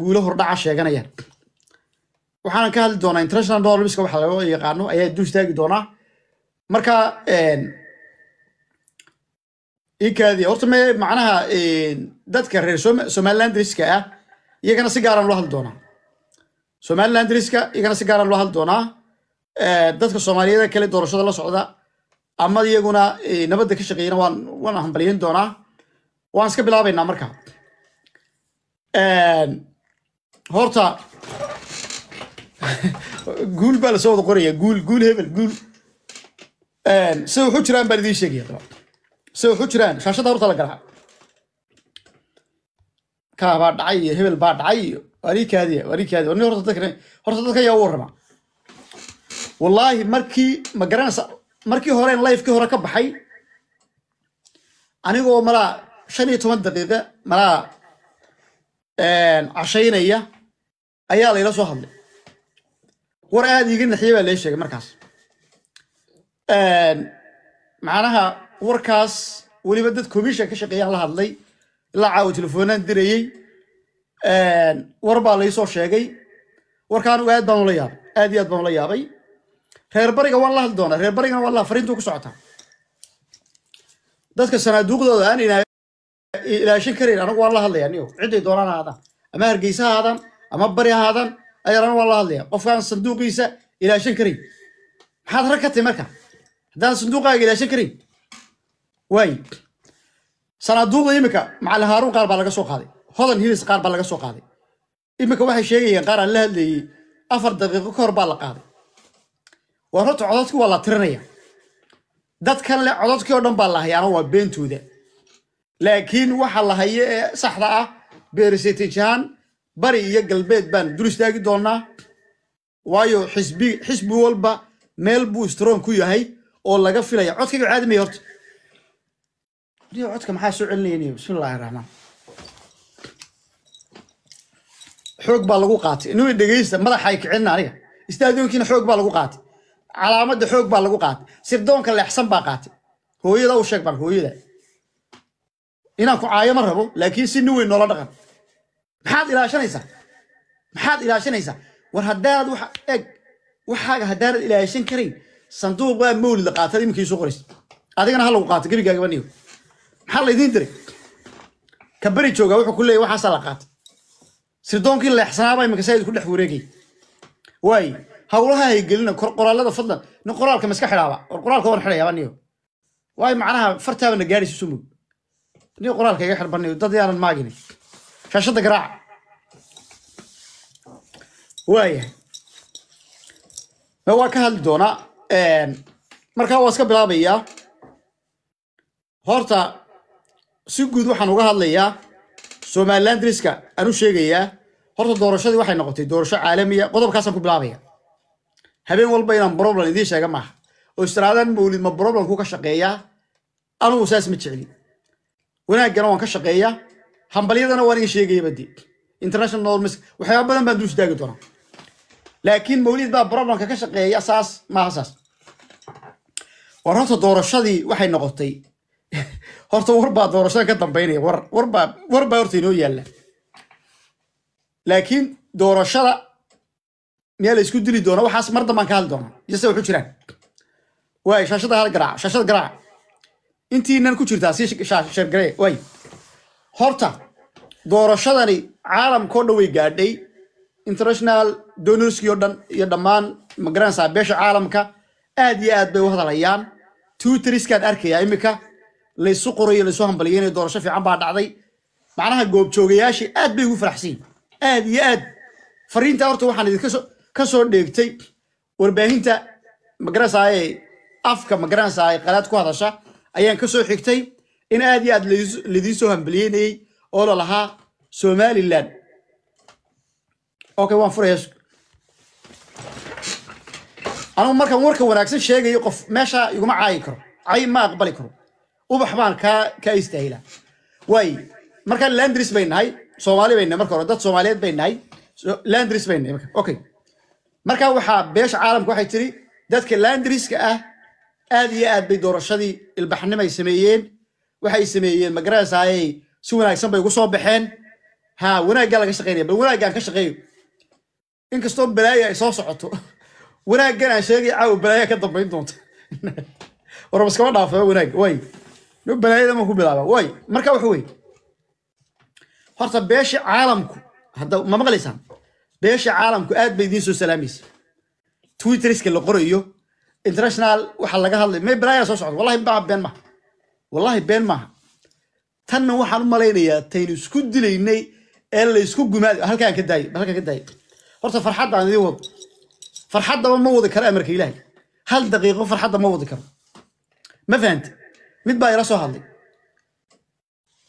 guulo hordhaca sheeganayaan waxaanan ka hadli doonaa international dolbiska waxa loo yaqaano ayaa dul istaagi doonaa marka inkaadi horta me macnaha dadka reer somaliland ah iyagana si gaaraan ah loo hadli doonaa somaliland iyagana si gaaraan ah loo hadli doonaa dadka soomaaliyeed kale doorashada la socda ama iyaguna nabadda ka shaqeeyana waan waan hambalyayn doonaa waan iska bilaabaynaa marka horta guul baa lasoo wada qoraya guul guul hebel guul se waxu jiraan baan idiin sheegaya dabcan se waxu jiraan shaashada horta la galaa kaa baa dhacay iyo hebel baa dhacay iyo waanii kaadiya waanii kaadiya warni horta dadka horta dadka ayaa u warrama wallaahi markii ma garanaysa markii horeen lifekii hore ka baxay anigoo malaa shan iyo toban daqiiqa malaa cashaynaya ayaa layla soo hadlay war aada iiga naxiye baa lay sheegay markaas macnaha warkaas weliba dad komishan ka shaqeeyaan la hadlay ilaa caawo telefoonaan dirayey war baa laysoo sheegay warkaan aad baan ula yaabay aad iyo aad baan ula yaabay reer bariga waan la hadli doonaa reer barigana waan la fariintuu ku socotaa dadka sanaaduuqdooda aan ilaashin karayn anagu waan la hadlayaa niyo ciday doonaan ha ama hargeysa ha ama bari ahaadaan ayarana waa la hadlaya qofkaan sanduuqiisa ilaashan karayn maxaad rag marka haddaan sanduuqaaga ilaashan karayn waay sanaaduuqda iminka macali haaruun qaar baa laga soo qaaday hodan hilis qaar baa laga soo qaaday iminka waxay sheegayaan qaar aan la hadlayey afar daqiiqo ka hor baa la qaaday war horta cododkii waa la tirinaya dadkan le cododkii oo dhan baa la hayaana waa beentooda laakiin waxa la hayo ee saxda ah beeriseetijahaan bari iyo galbeed baan dul istaagi doonaa waayo xisbi xisbi walba meel buu strong ku yahay oo laga filaya codkayga caadimaya horta rio codka maxaa soo celinayni bismillahi raxmaan xoog baa lagu qaatay inuu dhegaysta madaxay kicelina aniga istaadoonkiina xoog baa lagu qaatay calaamadda xoog baa lagu qaatay sirdoonka leexsan baa qaatay hooyada u sheeg baan hooyada inaan ku caayo ma rabo laakiin si nin weyn noola dhaqan maxaad ilaashanaysaa maxaad ilaashanaysaa war haddaad wa eg waxaaga haddaanad ilaashan karayn sanduuq baa mawlid la qaatad iminkai soo qorays adigana ha lagu qaato gebigaagaba niyo maxaa laydiin diray ka beri joogaa wuxuu ku leeyay waxaasaa la qaata sirdoonkii leexsanaabaa iminka saa idinku dhex wareegay waaye hawlaha haygelina qoraalada fadlan nin qoraalka maiska xidhaaba war qoraalka waan xidhayaaba niyo waayo macnaha fartaabana gaadhaysa sumug nin qoraalka iga xidh dad yaanan maagina shaashada garaaca waayahay waa ka hadli doonaa markaa waa iska bilaabayaa horta si guud waxaan uga hadlayaa somalilan driska aan u sheegayaa horta doorashadii waxay noqotay doorasho caalamiya ah, qodobkaasaan ku bilaabaya habeen walba inaan broblan idiin sheega maaha oo istiraadaan mawlid ma broblanku ka shaqeeyaa anuu saas ma jeclin wanaagana waan ka shaqeeyaa hambalyadana waan iga sheegayaba de international mis waxyaaba badan baan duus doonaa laakiin mawlid baa problemka ka shaqeeya saas maaha saas war horta doorashadii waxay noqotay horta warbaa doorashada ka dambaynaya war warbaa warbaa horta inoo yaalla laakiin doorashada miyaa isku dili doona waxaas mar dambaan ka hadli doonaa jase waxu jiraan waay shaashada hal garaaca shaashada garaaca intiinan ku jirtaa sii shaargaree waay horta doorashadani caalamkao dhan way gaadhay international donorski oo dhan iyo dhammaan magaranaysaa beesha caalamka aad iyo aad bay u hadlayaan tuteriskaan arkayaa iminka laysu qorayo laysu hambalyeynaya doorasho fiican baa dhacday macnaha goobjoogayaashii aad bay ugu faraxsanyihin aad iyo aad fariintaa horta waxaan idinka ka soo dheegtay warbaahinta magaranaysaayee afka magaranaysaay qalaad ku hadasha ayaan kasoo xigtay in aad iyo aad laidiin soo hambalyeynayey oo lalahaa somalilan okay waan furaya anugu markaan warka wanaagsan sheegayo qof meeshaa iguma caayi karo cay ma aqbali karo ubax baan kaa kaa istaahila waay markaan landris bay nahay soomaali bay nahay marka hore dad soomaaliyeed bay nahay landris bay nahay marka okay markaa waxaa beesha caalamka waxay tiri dadka landriska ah aad iyo aad bay doorashadii ilbaxnimay sameeyeen waxay sameeyeen magaranaysaayey si wanaagsan bay ugu soo baxeen ha wanaaggaa laga shaqeynaya bal wanaaggaan ka shaqeeyo inkastoo balaayo ay soo socoto wanaagganaan sheegaya caawa balaayaa ka dambayn doonta warbaskama dhaafaba eh, wanaagga waay no balaayada ma ku bilaabaa waay marka waxa weeye horta beesha caalamku hadda ma maqlaysaan beesha caalamku aad bay idiin soo salaamaysa twitteriska la qorayo international waxa laga hadlay may balaayaa soo socda wallahi baa been maaha wallahi been maaha tanna waxaan u malaynayaa taynu isku dilaynay ee laysku gumaado halkaan ka daayo halkaan ka daayo horta farxadda aan idiin wado farxaddaba ma wadi karo amarka ilaahay hal daqiiqo farxadda ma wadi karo ma fahanta mid baa ila soo hadlay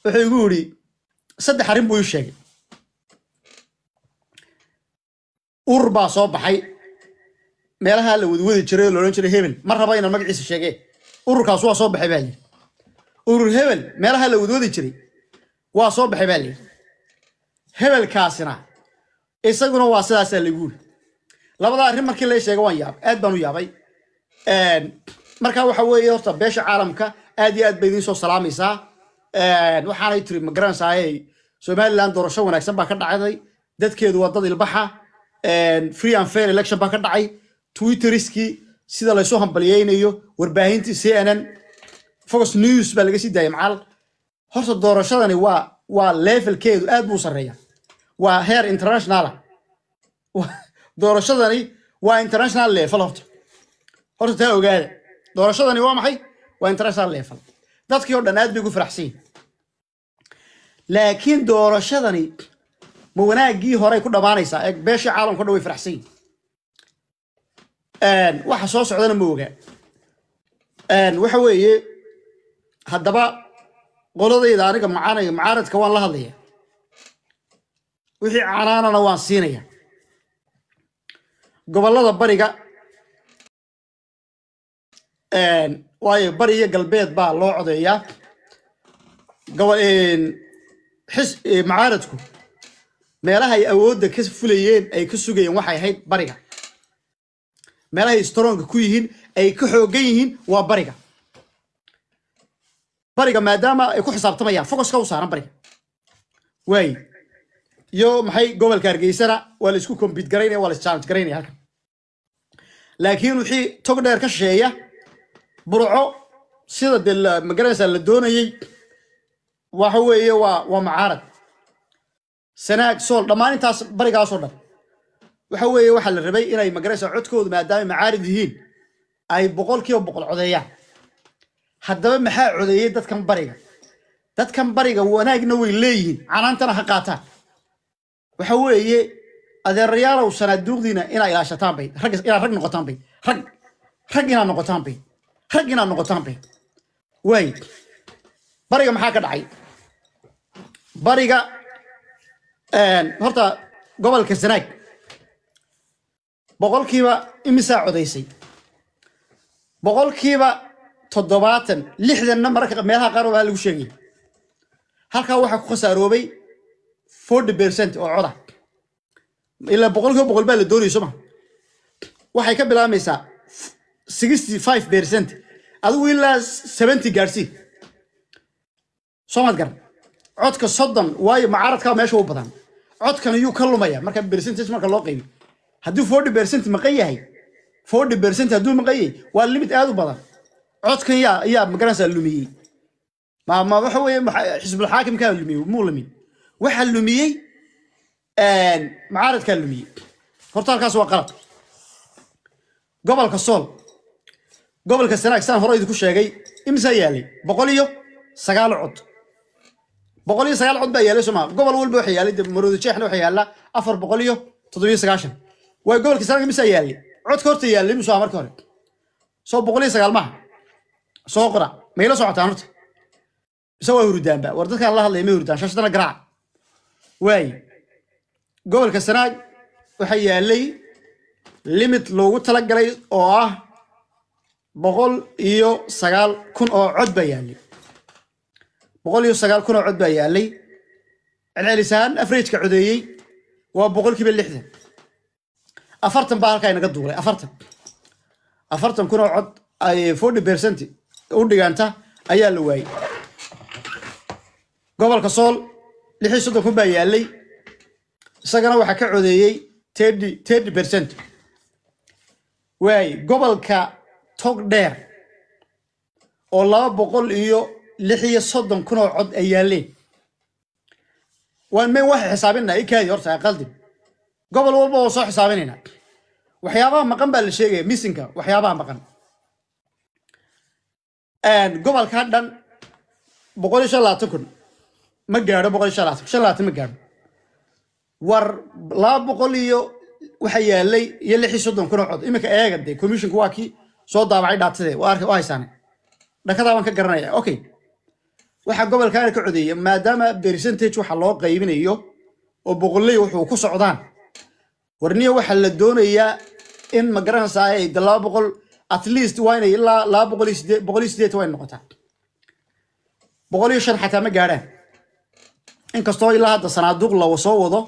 wuxuu igu yidhi saddex arrin buu ii sheegay urur baa soo baxay meelaha la wadwadi jiray oo jiray hebel ma raba inaan magaciisa sheegee ururkaas waa soo baxay baa yidhi urur hebel meelaha la wadwadi jiray waa soo baxay baa layidhi hebelkaasina isaguna waa sidaasaa laguuli labada arrin markii la sheega waan yaabay aad baan u yaabay markaa waxa weeye horta beesha caalamka aad iyo aad bay idiin soo salaamaysaa waxaanay tiri magaranaysaay somalilan doorasho wanaagsan baa ka dhacday dadkeedu waa dad ilbaxa free and fair election baa ka dhacay twitteriskii sida laysu hambaliyeynayo warbaahintii c n n fox news baa laga sii daayay macal horta doorashadani waa waa levelkeedu aad buu sarreeya waa heer internationala ah. doorashadani waa international level horta horta taa ogaada doorashadani waa maxay waa international level dadkii oo dhan aad bay ugu faraxsan laakiin doorashadani ma wanaaggii horey ku dhammaanaysaa ee beeshii caalamka o dhan way faraxsan waxa soo socdana ma ogaa waxa weeye haddaba qoladayda aniga macaanay macaaradka waan la hadlaya wixii canaanana waan siinaya gobollada bariga waayo bari iyo galbeed baa loo codeeyaa xis macaaradku meelaha ay awoodda ka fulayeen ay ka sugayeen waxay ahayd bariga meelahay stronka ku yihiin ay ka xoogan yihiin waa bariga bariga maadaama ay ku xisaabtamayaan focuska u saaran bariga waaye iyo maxay gobolka hargeysana waa la compit garaynaya waa la garaynaya halkan laakiin wixii tog dheer ka shisheeya burco sida dee magaranaysa la doonayey waxa weeye waa waa macaarad sanaag sool dhammaan intaas barigaasoo dhan waxa weeye waxaa la rabay inay magaranaysa codkoodu maadaamay macaarid yihiin ay boqol kiiba boqol codeeyaan haddaba maxaa codeeyey dadkan bariga dadkan bariga wanaagna way leeyihiin canaantana ha qaataan waxa weeye adeerayaalow sanaaduuqdiina inaa ilaashataan bay rag rag noqotaan bay rag rag inaad noqotaan bay rag inaad noqotaan bay waay bariga maxaa ka dhacay bariga horta gobolka sanaag boqolkiiba imisaa codaysay boqolkiiba toddobaatan lixdanna mararka meelaha qaar baa lagu sheegay halkaa waxaa ku khasaaroobay forty percent oo coda ilaa boqolkiiba boqol baa la doonayay soo waxay ka bilaabmaysaa sixty five percent adigu ilaa seventy gaadsii soo garan codka soddon waayo macaradkaa meesha u badan codkan yuu ka lumaya marka percentage marka loo qaybi haddii forty percent maqan yahay forty percent hadduu maqan yahay waa limit aad u badan codkan yaa yaa magaranaysaa lumiyey ma ma waxa weeye xisbul lumiyey muu lumin waxaa lumiyey macaaradkaa lumiyey horta halkaas waa qalab gobolka sool gobolka sanaag hore idinku sheegay imsaa yaalay boqol iyo sagaal cod boqol iyo sagaal cod baa yaalay sooma gobol walba waxa yaalay marooda jeexna waxaa yaallaa afar boqol iyo toddobiyo sagaashan waayo gobolka sanaag imsaa yaalay codka horta yaallay imsu markii hore soo boqol iyo sagaal maaha soo qora mayla socotaan horta mise waa hurdaanba war dadkaan la hadlaya ma hurdaan shashadana garaaca waaye gobolka sanaaj waxaa yaalay limid loogu talagalay oo ah boqol iyo sagaal kun oo cod baa yaalay boqol iyo sagaal kun oo cod baa yaalay celcelis ahaan afrejka codeeyey waa boqolkiiba lixdan afartan baa halkaa inaga duulay afartan afartan kun oo cod forty percent u dhiganta ayaa la waayey gobolka sool lixii soddon kun baa yaalay isagana waxaa ka codeeyey tedi tedi bercent waay gobolka tog dheer oo laba boqol iyo lix soddon kun oo cod ay yaalleen waan men waxa xisaabinaa ikaadi horta aqaldib gobol walba waa soo xisaabinaynaa waxyaabaha maqan baa la sheegaya missinka waxyaabaha maqan gobolkaa dhan boqol iyo shan labaatan kun ma gaadho boqol iyo shan laatan ma gaadho war laba boqol iyo waxa yaalay iyo lix iyo soddon kun oo cod iminka eega dee commissionka waa kii soo daabacay dhaatadee waa arka waa haysaane dhakadaa baan ka garanaya okay waxaa gobolkaana ka codeeya maadaama percentage waxa loo qaybinayo oo boqoley wuxuu ku socdaan warniyo waxaa la doonayaa in ma garanaysaa ay laba boqol at least waa inay ilaa laba boqol iyo sideed boqol iyo sideed waa inay noqotaa boqol iyo shan xataa ma gaadhaan inkastoo ilaa hadda sanaaduuq lawa soo wado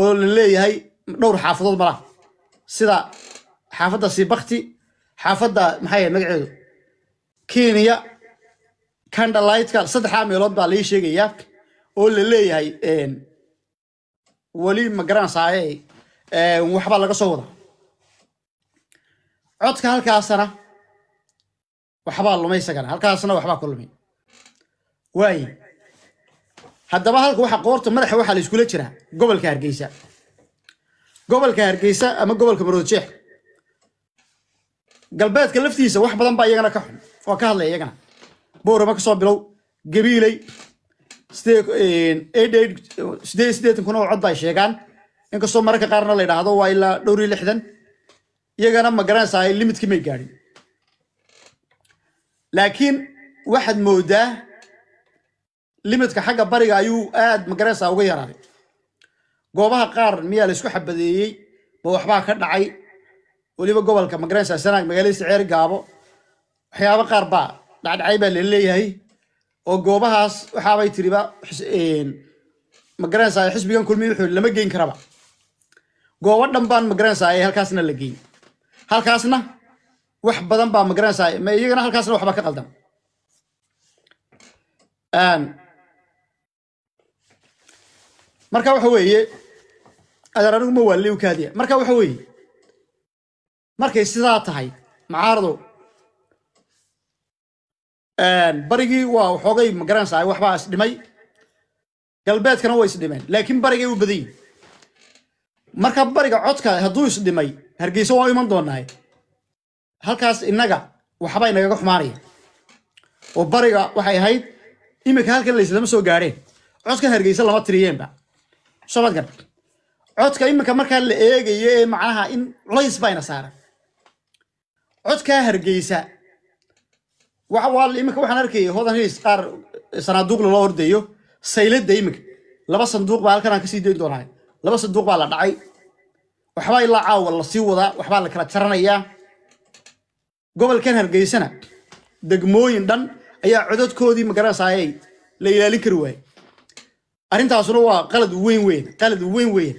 oo la leeyahay dhowr xaafadood mala sida xaafadda sibakti xaafadda maxay magaceedu kenya kandhalaytka saddexdaa meelood baa lai sheegayaa oo la leeyahay weli magaranasaaye eh, waxbaa laga soo wada codka halkaasana waxbaa lumay halkaasna waxbaa ka lumay waaye haddaba halka waxa qoorta madaxa waxaa la jiraa gobolka hargeysa gobolka hargeysa ama gobolka maroodjeex galbeedka laftiisa wax badan baa iyagana ka xun waa ka hadlaya iyagana boorama kasoo bilow gabiiley sideed sideetan kun oo cod ba sheegaan inkastoo mararka qaarna la yidhaahdo waa ilaa dhowr iyo lixdan iyagana ma garanaysaa limidkii may gaadhin laakiin waxaad moodaa limitka xagga bariga ayuu aad magareysa uga yaraaday goobaha qaar miyaa laysku xabadeeyey ba waxbaa ka dhacay weliba gobolka magareysa sanaag magaaladiisa ceeri gaabo waxyaabo qaar baa dhacdhacay baa laleeyahay oo goobahaas waxaabay tiriba magareysa xisbigan kulmiy wuxuu lama geyn karaba goobo dhan baan magareysa ee halkaasna la geey halkaasna wax badan baa magareysa iyagana halkaasna waxba ka qaldan marka waxa weeye adeer aniguma waalley u kaadiya marka waxa weeye markay sidaa tahay mucaaradow barigii waa waxoogay ma waxbaa isdhimay galbeedkana way isdhimeen laakiin barigay u badan yihin marka bariga codka hadduu isdhimay hargeyso waa iman doonaaye halkaas innaga waxbay nagaga xumaanaya oo bariga waxay ahayd iminka halkan layslama soo gaadheen codka hargeysa lama tiriyeenba soo maad codka iminka markaa la eegayo ee macnaha in lays bayna saaran codkaa hargeysa iminka waxaan arkaya hodan hiis qaar sanaaduuqna loo hordeeyo sayladda iminka laba sanduuq baa halkan aan kasii dayn doonahay laba sanduuq baa la dhacay waxbaa ilaa caawa lasii wadaa waxbaa la kala jaranayaa gobolkan hargeysana degmooyin dhan ayaa codadkoodii magaranaysaayay la ilaalin kari waayay arrintaasuna waa qalad weyn weyn qalad weyn weyn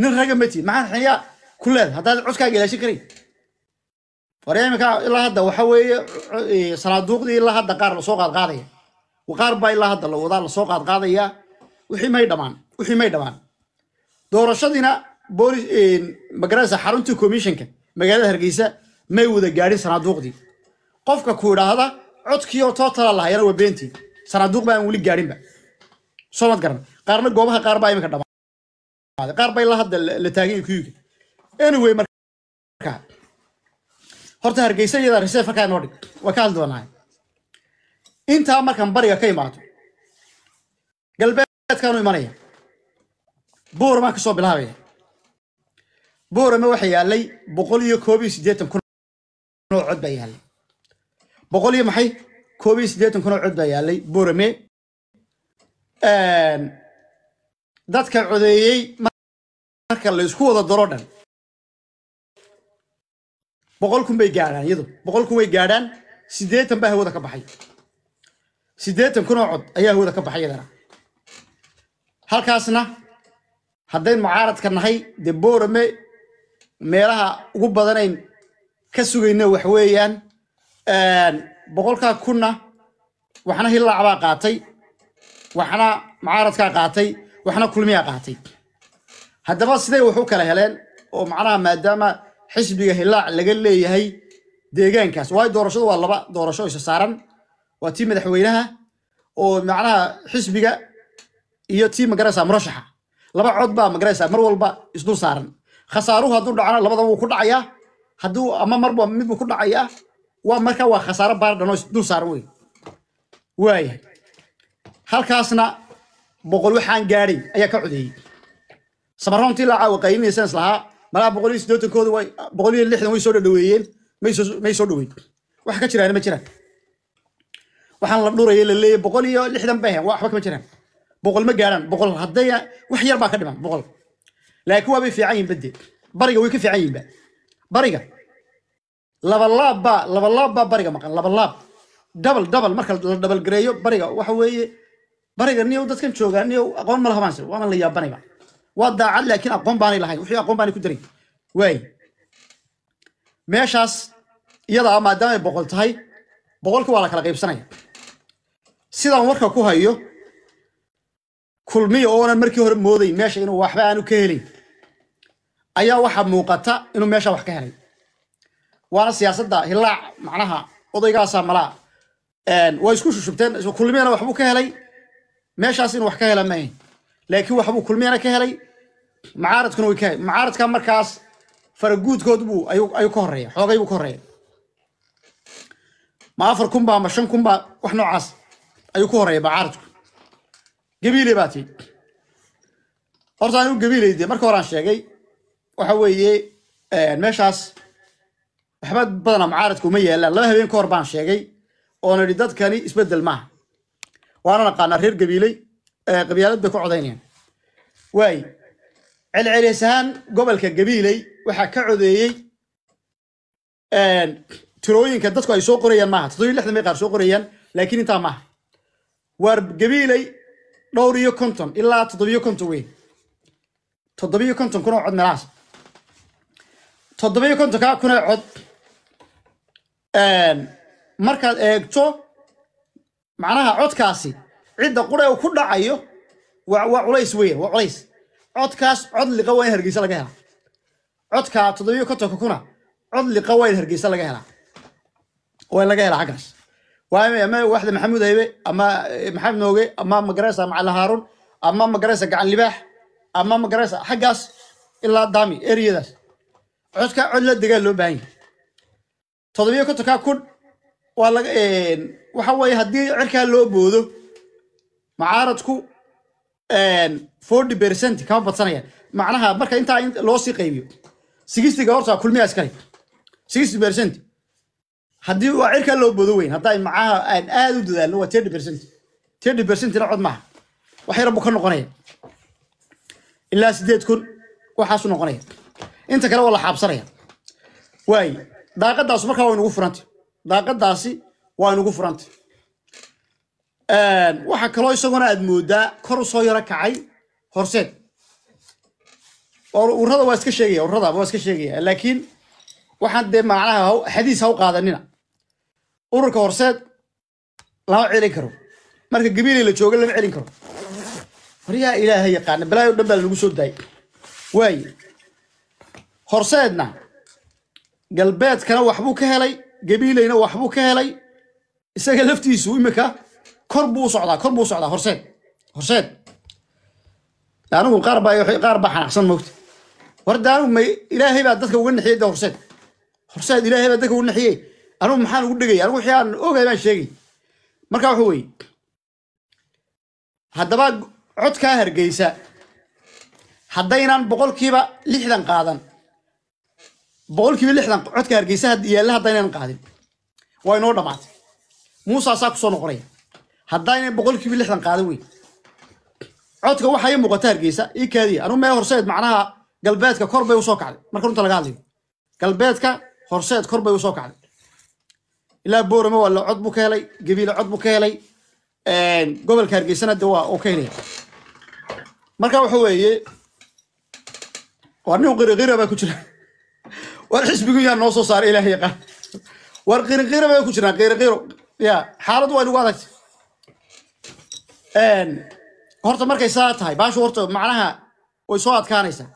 nin raga mati maxaad xeyaa ku leed haddaad codkaaga ilaashin karayn fare ilaa hadda waxa weeye sanaaduuqdii ilaa hadda qaar lasoo qaadqaadaya qaar baa ilaa hadda la wadaa lasoo qaadqaadayaa wixii may dhamaan wixii may dhamaan doorashadiina boolis magaranaysa xaruntii commissionka magaalada hargeysa may wada gaadhin sanaaduuqdii qofka ku idhaahda codkii oo tootala lahayana waa beentii sanaaduuq baan weli gaadhinba soomaad garan qaarna goobaha qaar baa iminka dhamaaday qaar baa ilaa hadda la taaganya kuyuga anyway marka horta hargeysa iyadaa resefa kaa noo dhig waa ka hadli doonaay intaa markaan bariga ka imaado galbeedkaanu imanaya buuramaan kasoo bilaabaya buurame waxaa yaalay boqol iyo koob iyo siddeetan kun oo cod baa yaalay boqol iyo maxay koob iyo siddeetan kun oo cod baa yaalay buurame Ehm, dadka codeeyey marka la isku wada daro dhan boqol kun bay gaadhaan iyadu boqol kun way gaadhaan siddeetan baa hawada ka baxay siddeetan kunoo cod ayaa hawada ka baxay yadana halkaasna haddayn mucaaradka nahay deborame meelaha ugu badanayn ka sugayna wax weeyaan ehm, boqolkaa kunna waxna hilaacbaa qaatay waxna mucaaradkaa qaatay waxna kulmiya qaatay haddaba siday wax kala heleen oo macnaha maadaama xisbiga hilaac laga leeyahay deegaankaas waayo doorashadu waa laba doorasho isa saaran waa tii madaxweynaha oo macnaha xisbiga iyo tii magaraysa murashaxa laba cod baa magaraysa mar walba isdul saaran khasaaruhu hadduu dhacana labadaba wuu ku dhacayaa hadduu ama marba midbuu ku dhacayaa waa markaa waa khasaaro baardhano isdul saaran wey waaya halkaasna boqol waxaan gaadhay ayaa ka codeeyey samaroontii la caawa qaylinaysan islahaa malaa boqol iyo siddeetankooda way boqol iyo lixdan way soo dhadhaweeyeen may soo dhaweyn wax ka jiraan ma jiraan waxaan la dhurayay la boqol iyo lixdan bay ahayn waxba kama jiraan boqol ma gaaraan boqol hadday wax yar baa ka dhiman boqol laakiin waa bay fiican yihin badde bariga way ka fiican yihinba bariga labalaab baa labalaab baa bariga maqan labalaab dabal dabal marka la dhabalgareeyo bariga waxa weeye bariga niyow dadkan joogaa niyow aqoon ma lahabaanse waaban la yaabanayba waa daacad laakiin aqoon baanay lahayn wixii aqoon baanay ku daray waay meeshaas iyadaa maadaama ay boqol tahay boqolkii waa la kala qaybsanaya sidaan warka ku hayo kulmiya oonan markii hore mooday meesha inuu waxba aanu ka helin ayaa waxaa muuqata inuu meesha wax ka helay waana siyaasadda hilaac macnaha odaygaasaa malaa way isku shushubteen kulmiyana waxbuu ka helay meeshaas inuu wax ka hela maahin laakiin waxbuu kulmiyana ka helay macaaradkuna way ka macaaradka markaas faraguudkood buu ayuu ka horeeya xoogay buu ka horeeya ma afar kun baa ma shan kun baa wax noocaas ayuu ku horeeya macaaradku gabiile baa tii horta anigu gabiilayde marka horaan sheegay waxa weeye meeshaas waxba badanaa macaaradku uma yaalaan laba habeen ka hor baan sheegay oona idhi dadkani isbeddel maaha waana naqaanaa reer gabiiley qabyaalada ku codaynayaan waay celcelis ahaan gobolka gabiiley waxaa ka codeeyey tirooyinka dadku ay soo qorayaan maaha toddobiy lixdan bay qaar soo qorayaan laakiin intaa maaha waar gabiiley dhowr iyo konton ilaa toddobiyo konton weyn toddobiyo konton kunoo cod meelahaas toddobiyo kontonka kunoo cod markaad eegto macnaha codkaasi cidda quree ku dhacayo waa culays weyan waa culays codkaas cod liqa waa in hargeysa laga helaa codka toddobiyo kontonka kuna cod liqa waa in hargeysa laga helaa waa in laga helaa xaggaas waama waxda maxamuud haybe ama eh, maxamed nooge ama magareysa macalla haarun ama magareysa gacan libaax ama magareysa xaggaas ilaa daami ereyadaas codka cod la degaa loo baahan yahay toddobiyo kontonka kun waa laga eh, waxa weeye haddii cirkaa loo boodo mucaaradku forty percent kama badsanayaan macnaha marka intaa loosii qaybiyo sixtiga horta kulmiya iskale sixty percent haddii waa cirkaa loo boodo weyn hadda macaha aan aada u dadaalno waa thirty percent thirty percentina cod maaha waxay rabbu ka noqonaya ilaa sideed kun waxaasu noqonaya inta kale waa la xaabsanaya waaye daaqadaasu markaa waa inugu furanta daaqadaasi waa inugu furanta waxaa kaloo isaguna aad moodaa kor u soo yaro kacay horseed urada waa iska sheegaya urada waa iska sheegaya laakiin waxaan dee macnaha xadiis ha u qaadanina ururka horseed lama celin karo marka gabiilay la jooga lama celin karo horyaa ilaaha yaqaana balaayo dhan baa lagu soo daayay waaye horseedna galbeedkana waxbuu ka helay gabiilayna waxbuu ka helay isaga laftiisu imika kor buu socdaa kor buu socdaa horseed horseed anigu qaar baa qaar baa xanaaqsan moogta may ilaahay baa dadka uga naxiyey da horseed horseed ilaahay baa dadka uga naxiyey anigu maxaan ugu dhegay anigu wixii aan baan sheegay marka waxa weeye haddaba codkaa hargeysa haddaynan boqolkiiba lixdan qaadan boqolkiiba lixdan codka hargeysa yaalla haddaynan qaadin waa inoo dhammaatay muusa saa kusoo noqonaya haddaa inay boqol kiiba lixdan qaadan wey codka waxaa ii muuqata hargeysa ii kaadiya anu mee horseed macnaha galbeedka kor bay usoo kacday marka runta laga hadlayo galbeedka horseed kor bay usoo kacday ilaa boorame waa la cod buu ka helay gabiile cod buu ka helay gobolka hargeysana de waa oo ka helaya marka waxa weeye waa nin qiriqira baa ku jira war xisbigu yaa noo soo saara ilaah yaqaan war qiriqira baa ku jiraan qiriqiro ya xaaladu waa inagu adag horta markay saa tahay baashu horta macnaha way soo adkaanaysaa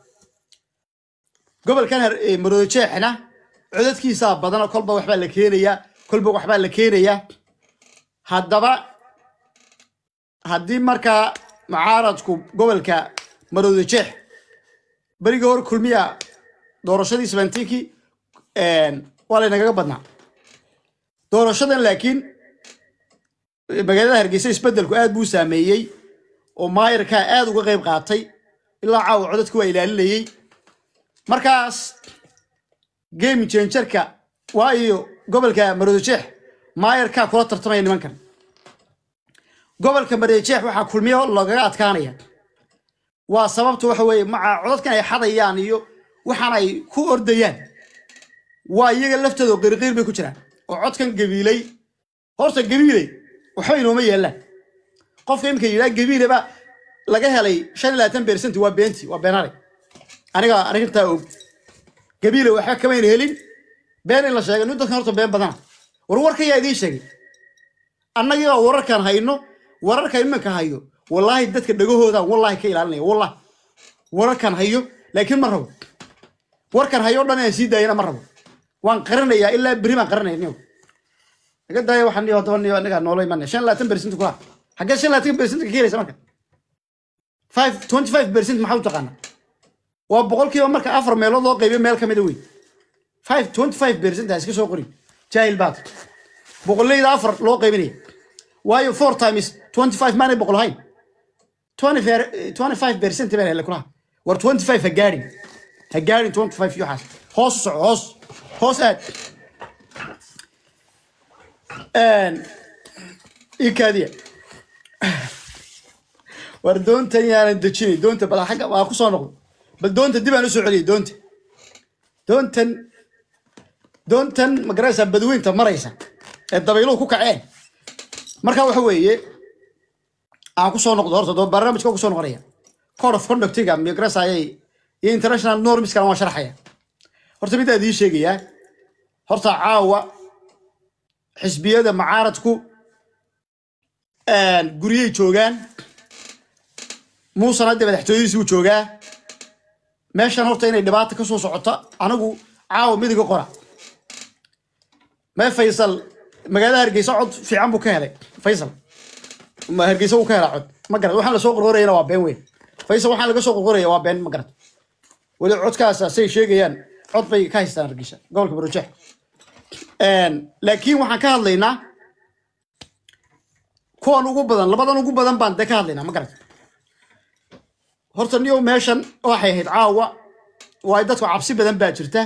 gobolkan marodojeexna codadkiisaa badana kolba waxbaa la keenayaa kolba waxbaa la keenayaa haddaba haddii markaa mucaaradku gobolka marodojeex beriga hor kulmiya doorashadii seventinki waa laynagaga badnaa doorashadan laakiin magaalada hargeysa isbedelku aad buu saameeyey oo maayarkaa aad uga qayb qaatay ilaa caawa codadka waa ilaalinayey markaas game jengerka waa iyo gobolka maroodijeex maayarkaa kula tartamaya nimankan gobolka maroodijeex waxaa kulmiyo lagaga adkaanaya waa sababta waxa weeye macaa codadkan ay xadayaan iyo waxaan ay ku ordayaan waa iyaga laftooda qirqiir bay ku jiraan oo codkan gabiilay horta gabiilay waxba inooma yeellaan qofka imika yidhaha gabiilaba laga helay shan labaatan bersent waa beenti waa been aniga arrintaa og gabiila waxba kamayna helin been in la sheega nin dadkan horta been badana war warka yaa idiin sheegay annagii wararkan hayno wararka imanka hayo wallaahi dadka dhegahooda wallaahi ka ilaalinaya wallahi wararkan hayo laakiin ma rabo warkan hayo dhan aan sii daayana ma rabo waan qarinayaa ilaa beri baan qarinaya naga daaya waxan iyo toban iyo anaga noola imanaya shan labaatan percent kula xaggee shan labaatan percentka ka helaysa marka five twenty five percent maxaa u taqaana waa boqolkiiba marka afar meelood loo qaybiyo meel kamida wey five twenty five percent ha iska soo qorin jaahil baad boqolleyda afar loo qaybinaya waayo four times twenty five maanay boqol ahayn twenty five percent baan hele kulaha war twenty five ha gaadhin ha gaadhin twenty five iyo hoos soco hoos hoos aad ikadiya war doontan yaanan dejinay doonta bal xagga waa ku soo noqdo bal doonta dib aan celiyay doonta doontan doontan ma garanaysaa badweynta maraysa ee dabayluhu ku kaceen marka waxa weeye aan ku soo noqdo horta barnaamijka ku noqonaya code of conductiga ma garanaysaa iyo international norms waan sharaxaya horta midaan idiin sheegayaa horta caawa xisbiyada macaaradku guryay joogaan muusena hadda madaxtooyadiisi uu joogaa meeshan horta inay dhibaata kasoo soo socota anigu caawa midiga qora mee faysal magaalada hargeysa cod fiican buu ka helay faysal hargeysa uu ka helaa cod ma garad waxaan lasoo qorqorayana waa been weyn faysal waxaan laga soo qorqoraya waa been ma garad weli codkaasa say sheegayaan cod bay ka haystaan hargeysa gobolka barojeex laakiin waxaan ka hadlaynaa kuwan ugu badan labadan ugu badan baan dee ka hadlaynaa ma garata horta niyow meeshan waxay ahayd caawa waayo dadku cabsi badan baa jirta